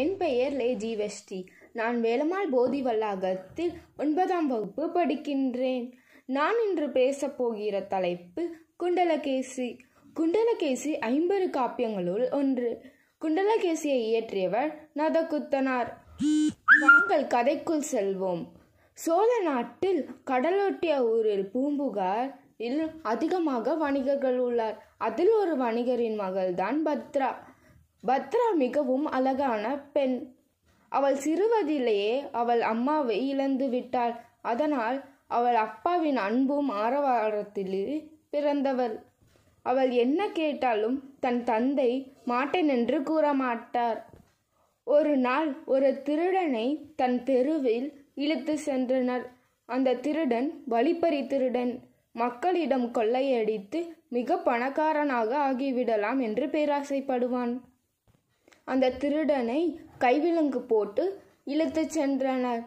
என் பெயர் லே ஜீவஸ்ரீ நான் வேலமால் போதி வளாகத்தில் ஒன்பதாம் வகுப்பு படிக்கின்றேன் நான் இன்று பேசப்போகிற தலைப்பு குண்டலகேசி குண்டலகேசி ஐம்பது காப்பியங்களுள் ஒன்று குண்டலகேசியை இயற்றியவர் நதகுத்தனார் நாங்கள் கதைக்குள் செல்வோம் சோழ நாட்டில் கடலொட்டிய ஊரில் பூம்புகார் அதிகமாக வணிகர்கள் உள்ளார் அதில் ஒரு வணிகரின் மகள்தான் பத்ரா பத்ரா மிகவும் அழகான பெண் அவள் சிறுவதிலேயே அவள் அம்மாவை இழந்து விட்டாள் அதனால் அவள் அப்பாவின் அன்பும் ஆரவாரத்திலே பிறந்தவள் அவள் என்ன கேட்டாலும் தன் தந்தை மாட்டேன் என்று கூறமாட்டார் ஒரு நாள் ஒரு திருடனை தன் தெருவில் இழுத்து சென்றனர் அந்த திருடன் வழிப்பறி திருடன் மக்களிடம் கொள்ளையடித்து மிக பணக்காரனாக ஆகிவிடலாம் என்று பேராசைப்படுவான் அந்த திருடனை கைவிலங்கு போட்டு இழுத்து சென்றனர்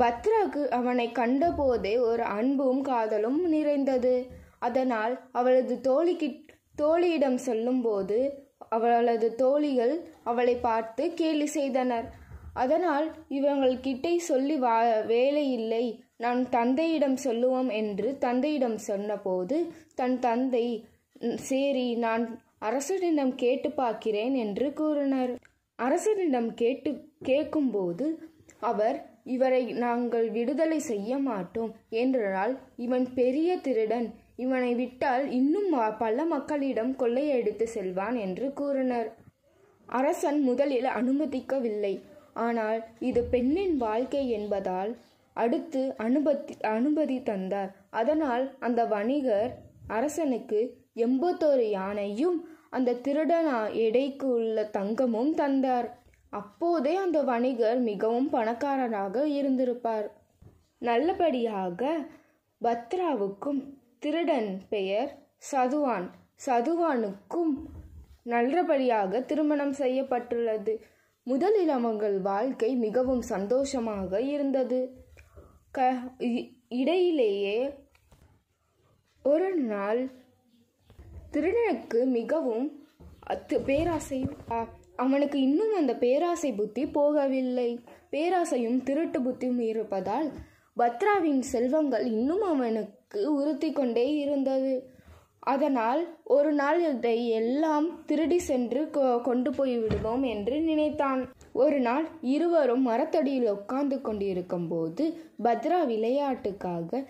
பத்ராக்கு அவனை கண்டபோதே ஒரு அன்பும் காதலும் நிறைந்தது அதனால் அவளது தோழிக்கு தோழியிடம் சொல்லும்போது அவளது தோழிகள் அவளை பார்த்து கேலி செய்தனர் அதனால் இவங்கள் கிட்டே சொல்லி வா வேலையில்லை நான் தந்தையிடம் சொல்லுவோம் என்று தந்தையிடம் சொன்னபோது தன் தந்தை சரி நான் அரசரிடம் கேட்டு பார்க்கிறேன் என்று கூறினர் அரசரிடம் கேட்டு கேட்கும்போது அவர் இவரை நாங்கள் விடுதலை செய்ய மாட்டோம் என்றனால் இவன் பெரிய திருடன் இவனை விட்டால் இன்னும் பல மக்களிடம் கொள்ளையடித்து செல்வான் என்று கூறினர் அரசன் முதலில் அனுமதிக்கவில்லை ஆனால் இது பெண்ணின் வாழ்க்கை என்பதால் அடுத்து அனுபதி அனுமதி தந்தார் அதனால் அந்த வணிகர் அரசனுக்கு எண்பத்தோரு யானையும் அந்த திருடன் எடைக்கு உள்ள தங்கமும் தந்தார் அப்போதே அந்த வணிகர் மிகவும் பணக்காரராக இருந்திருப்பார் நல்லபடியாக பத்ராவுக்கும் திருடன் பெயர் சதுவான் சதுவானுக்கும் நல்லபடியாக திருமணம் செய்யப்பட்டுள்ளது முதலில் அவங்கள் வாழ்க்கை மிகவும் சந்தோஷமாக இருந்தது க இடையிலேயே ஒரு நாள் திருடனுக்கு மிகவும் அத்து பேராசை அவனுக்கு இன்னும் அந்த பேராசை புத்தி போகவில்லை பேராசையும் திருட்டு புத்தியும் இருப்பதால் பத்ராவின் செல்வங்கள் இன்னும் அவனுக்கு உறுத்தி கொண்டே இருந்தது அதனால் ஒரு நாள் இதை எல்லாம் திருடி சென்று கொண்டு போய் விடுவோம் என்று நினைத்தான் ஒரு நாள் இருவரும் மரத்தடியில் உட்கார்ந்து கொண்டிருக்கும் போது பத்ரா விளையாட்டுக்காக